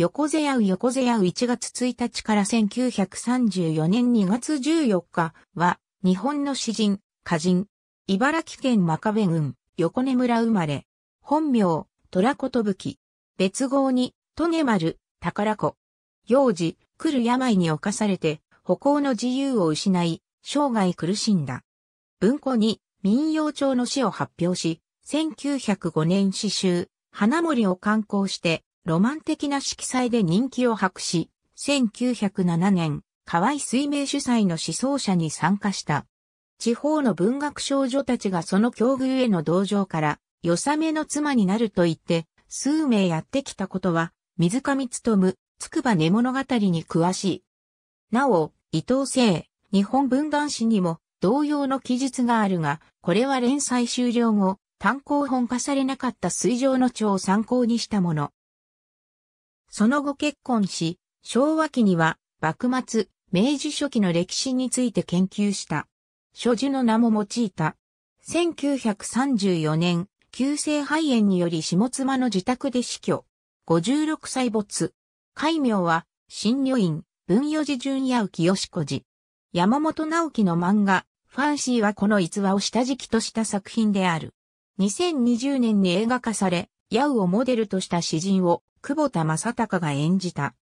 横瀬屋う横瀬屋う1月1日から1934年2月14日は、日本の詩人、歌人、茨城県真壁郡、横根村生まれ、本名、虎子とぶき、別号に、とね丸、宝子。幼児、来る病に侵されて、歩行の自由を失い、生涯苦しんだ。文庫に、民謡調の詩を発表し、1905年詩集、花森を刊行して、ロマン的な色彩で人気を博し、1907年、河合水明主催の思想者に参加した。地方の文学少女たちがその境遇への同情から、よさめの妻になると言って、数名やってきたことは、水上勤、つくば根物語に詳しい。なお、伊藤聖、日本文壇誌にも同様の記述があるが、これは連載終了後、単行本化されなかった水上の蝶を参考にしたもの。その後結婚し、昭和期には幕末、明治初期の歴史について研究した。所持の名も用いた。1934年、急性肺炎により下妻の自宅で死去。56歳没。戒名は、新女院、文与寺淳八浮義子寺。山本直樹の漫画、ファンシーはこの逸話を下敷きとした作品である。2020年に映画化され、ヤウをモデルとした詩人を久保田正隆が演じた。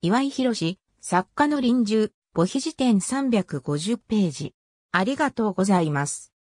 岩井博作家の臨終、母碑辞典350ページ。ありがとうございます。